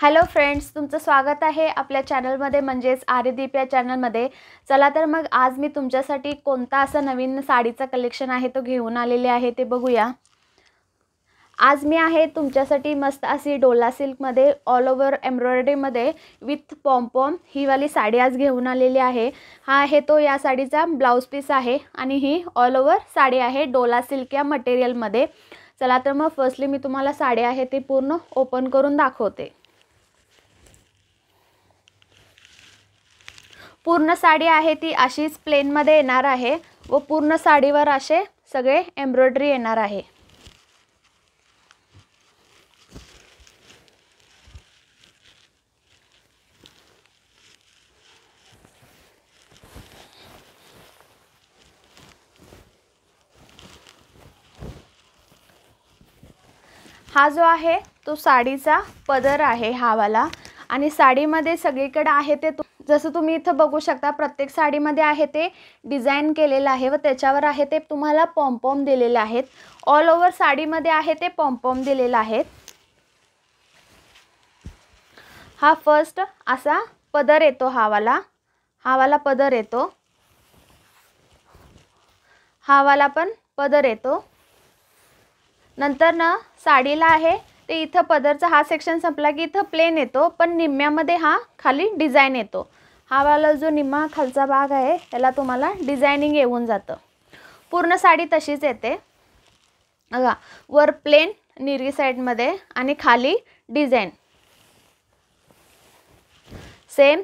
hello friends तुमचं स्वागत आहे आपल्या चॅनलमध्ये म्हणजेच आर्यदीप या चॅनलमध्ये चला तर मग आज मी तुमच्यासाठी कोणता असा नवीन साडीचं कलेक्शन आहे तो घेऊन आलेले आहे ते बघूया आज मी आहे तुमच्यासाठी मस्त अशी डोला सिल्कमध्ये ऑल ओव्हर एम्ब्रॉयडरीमध्ये विथ पॉम्पॉम ही वाली साडी आज घेऊन आलेली आहे हा आहे तो या साडीचा ब्लाऊज पीस आहे आणि ही ऑल ओव्हर साडी आहे डोला सिल्क या मटेरियलमध्ये चला तर मग फर्स्टली मी तुम्हाला साडी आहे ती पूर्ण ओपन करून दाखवते पूर्ण साडी आहे ती अशीच प्लेनमध्ये येणार आहे व पूर्ण साडीवर असे सगळे एम्ब्रॉयडरी येणार आहे हा जो आहे तो साडीचा पदर आहे हावाला आणि साडीमध्ये सगळीकडे आहे ते तो जसं तुम्ही इथं बघू शकता प्रत्येक साडीमध्ये आहे ते डिझाईन केलेलं आहे व त्याच्यावर आहे ते तुम्हाला पॉम्पॉम दिलेले आहेत ऑल ओव्हर साडीमध्ये आहे ते पॉम्पॉम दिलेलं आहेत हा फर्स्ट असा पदर येतो हावाला हावाला पदर येतो हावाला पण पदर येतो नंतर ना साडीला आहे ते इथं पदरचा हा सेक्शन संपला की इथं प्लेन येतो पण निम्म्यामध्ये हा खाली डिझाईन येतो हा वाला जो निम्मा खालचा भाग आहे त्याला तुम्हाला डिझायनिंग येऊन जातं पूर्ण साडी तशीच येते बघा वर प्लेन निरगी साईडमध्ये आणि खाली डिझाईन सेम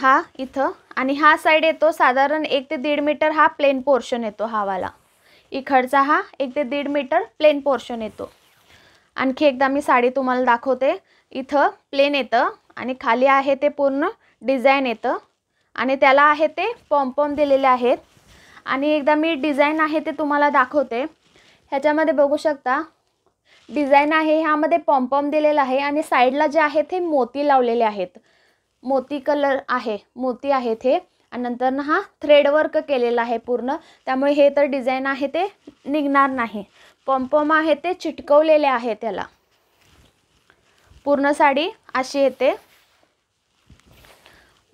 हा इथं आणि हा साईड येतो साधारण एक ते दीड मीटर हा प्लेन पोर्शन येतो हावाला इकडचा हा एक ते दीड मीटर प्लेन पोर्शन येतो आणखी एकदा मी साडी तुम्हाला दाखवते इथं प्लेन येतं आणि खाली आहे ते पूर्ण डिझाईन येतं आणि त्याला आहे ते पॉम्पॉम दिलेले आहेत आणि एकदा मी डिझाईन आहे ते तुम्हाला दाखवते ह्याच्यामध्ये बघू शकता डिझाईन आहे ह्यामध्ये पॉम्पॉम दिलेलं आहे आणि साईडला जे आहे ते मोती लावलेले आहेत मोती कलर आहे मोती आहेत हे आणि नंतर हा थ्रेड वर्क केलेला आहे पूर्ण त्यामुळे हे तर डिझाईन आहे ते निघणार नाही पॉम्पॉम आहे ते चिटकवलेले आहे त्याला पूर्ण साडी अशी येते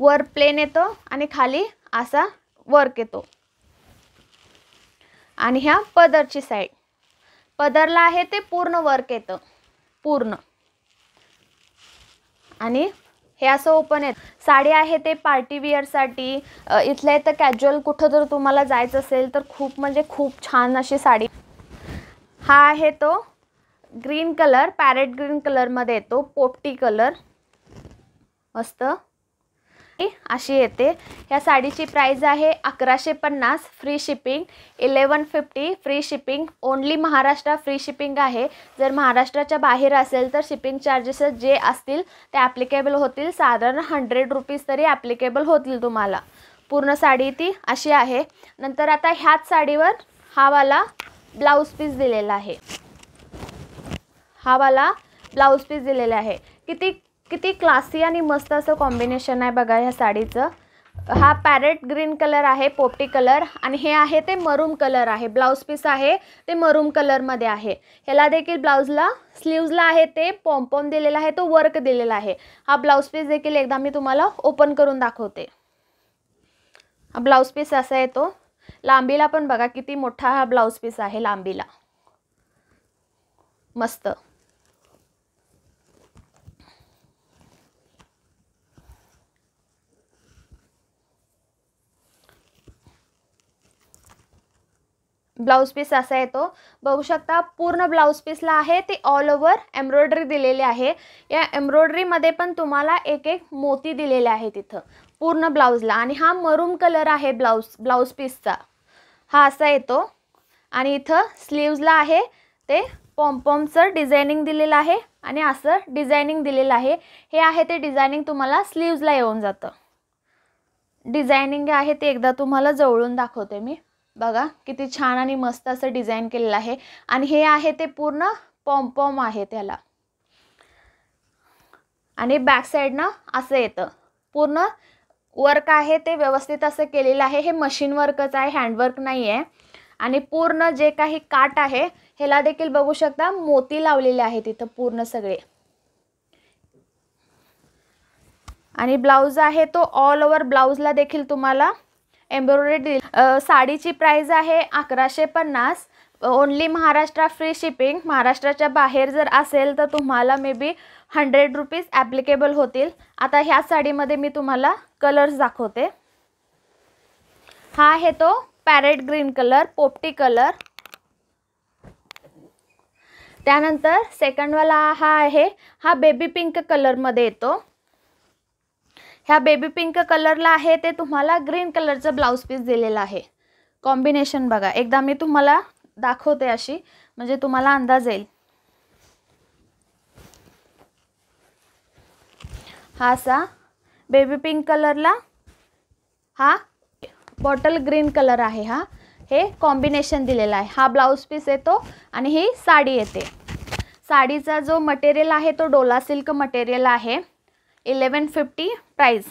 वर प्लेन येतो आणि खाली असा वर्क येतो आणि ह्या पदरची साईड पदरला आहे ते पूर्ण वर्क येतं पूर्ण आणि हे असं ओपन आहेत साडी आहे ते पार्टी वियरसाठी इथल्या इथं कॅज्युअल कुठं जर तुम्हाला जायचं असेल तर खूप म्हणजे खूप छान अशी साडी हा आहे तो ग्रीन कलर पॅरेट ग्रीन कलरमध्ये येतो पोपटी कलर मस्त अशी येते ह्या साडीची प्राईज आहे अकराशे पन्नास free shipping eleven fifty free shipping only Maharashtra free shipping आहे जर महाराष्ट्राच्या बाहेर असेल तर शिपिंग चार्जेस जे असतील ते ॲप्लिकेबल होतील साधारण हंड्रेड रुपीज तरी ॲप्लिकेबल होतील तुम्हाला पूर्ण साडी ती अशी आहे नंतर आता ह्याच साडीवर हा वाला ब्लाऊज पीस दिलेला आहे हा वाला ब्लाऊज पीस दिलेला आहे किती किती क्लासी आणि मस्त असं कॉम्बिनेशन आहे बघा ह्या साडीचं हा पॅरेट ग्रीन कलर आहे पोपटी कलर आणि हे आहे ते मरूम कलर आहे ब्लाऊज पीस आहे ते मरूम कलरमध्ये आहे ह्याला देखील ब्लाऊजला स्लीव्जला आहे ते पॉम्पॉम दिलेला आहे तो वर्क दिलेला आहे हा ब्लाऊज पीस देखील एकदा मी तुम्हाला ओपन करून दाखवते हा ब्लाऊज पीस असा येतो लांबीला पण बघा किती मोठा हा ब्लाऊज पीस आहे लांबीला मस्त ब्लाऊज पीस असा येतो बघू शकता पूर्ण ब्लाऊज पीसला आहे ते ऑल ओव्हर एम्ब्रॉयडरी दिलेली आहे या एम्ब्रॉयडरीमध्ये पण तुम्हाला एक एक मोती दिलेले आहे तिथं पूर्ण ब्लाऊजला आणि हा मरूम कलर आहे ब्लाऊज ब्लाऊज पीसचा हा असा येतो आणि इथं स्लीव्जला आहे ते पॉम्पॉमचं डिझायनिंग दिलेलं आहे आणि असं डिझायनिंग दिलेलं आहे हे आहे ते डिझायनिंग तुम्हाला स्लीव्जला येऊन जातं डिझायनिंग आहे ते एकदा तुम्हाला जवळून दाखवते मी बघा किती छान आणि मस्त असं डिझाईन केलेलं आहे आणि हे आहे ते पूर्ण पॉम्पॉम आहे त्याला आणि बॅक साईडनं असं येतं पूर्ण वर्क आहे ते व्यवस्थित असं केलेलं आहे हे मशीन वर्कच आहे हँडवर्क नाही आहे आणि पूर्ण जे काही काट आहे ह्याला देखील बघू शकता मोती लावलेले आहेत तिथं पूर्ण सगळे आणि ब्लाऊज आहे तो ऑल ओव्हर ब्लाऊजला देखील तुम्हाला एम्ब्रॉयडरी साडीची प्राईज आहे अकराशे पन्नास ओनली महाराष्ट्र फ्री शिपिंग महाराष्ट्राच्या बाहेर जर असेल तर तुम्हाला maybe hundred rupees applicable होतील आता ह्या साडीमध्ये मी तुम्हाला कलर्स दाखवते हा आहे तो पॅरेट ग्रीन कलर पोपटी कलर त्यानंतर सेकंडवाला हा आहे हा बेबी पिंक कलरमध्ये येतो ह्या बेबी पिंक कलरला आहे ते तुम्हाला ग्रीन कलरचं ब्लाऊज पीस दिलेलं आहे कॉम्बिनेशन बघा एकदा मी तुम्हाला दाखवते अशी म्हणजे तुम्हाला अंदाज येईल हा असा बेबी पिंक कलरला हा बॉटल ग्रीन कलर आहे हा हे कॉम्बिनेशन दिलेलं आहे हा ब्लाऊज पीस येतो आणि ही साडी येते साडीचा जो मटेरियल आहे तो डोला सिल्क मटेरियल आहे इलेवन फिफ्टी प्राईज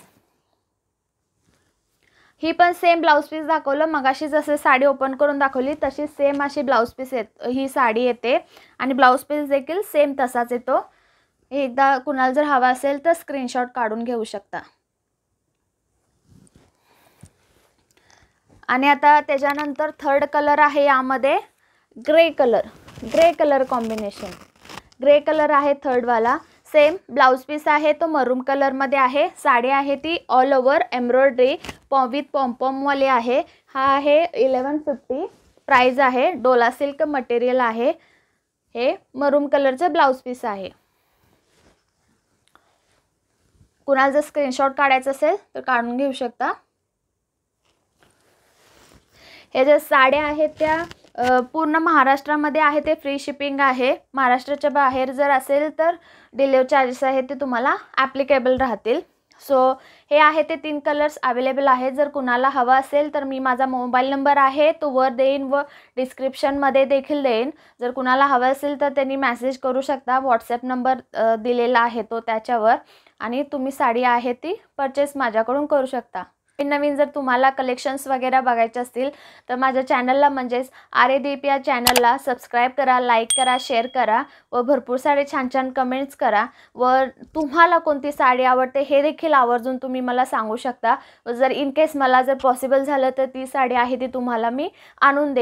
ही पण सेम ब्लाऊज पीस दाखवलं मगाशी जसे साडी ओपन करून दाखवली तशी सेम अशी ब्लाऊज पीस येत ही साडी येते आणि ब्लाऊज पीस देखील सेम तसाच येतो एकदा कुणाला जर हवा असेल तर स्क्रीनशॉट काढून घेऊ शकता आणि आता त्याच्यानंतर थर्ड कलर आहे यामध्ये grey colour grey colour combination grey colour आहे थर्डवाला सेम ब्लाउज पीस आहे तो मरूम कलरमध्ये आहे साडी आहे ती all over embroidery pom with वाले आहे हा आहे इलेवन फिफ्टी प्राईज आहे डोला सिल्क मटेरियल आहे हे मरूम कलरचं ब्लाऊज पीस आहे कुणाला जर स्क्रीनशॉट काढायचं असेल तर काढून घेऊ शकता हे ज्या साड्या आहेत त्या पूर्ण महाराष्ट्रामध्ये आहे ते फ्री शिपिंग आहे महाराष्ट्राच्या बाहेर जर असेल तर डिलिव्हरी चार्जेस आहे ते तुम्हाला ॲप्लिकेबल राहतील सो हे आहे ते तीन कलर्स अवेलेबल आहेत जर कुणाला हवा असेल तर मी माझा मोबाईल नंबर आहे तो वर देईन व डिस्क्रिप्शनमध्ये देखील देईन जर कुणाला हवं असेल तर त्यांनी मॅसेज करू शकता व्हॉट्सॲप नंबर दिलेला आहे तो त्याच्यावर आणि तुम्ही साडी आहे ती परचेस माझ्याकडून करू शकता नवीन जर तुम्हाला कलेक्शन्स वगैरे बघायचे असतील तर माझ्या चॅनलला म्हणजेच आर ए दीप या चॅनलला सबस्क्राईब करा लाईक करा शेअर करा व भरपूर सारे छान छान कमेंट्स करा व तुम्हाला कोणती साडी आवडते हे देखील आवर्जून तुम्ही मला सांगू शकता व जर इन केस मला जर पॉसिबल झालं तर ती साडी आहे ती तुम्हाला मी आणून दे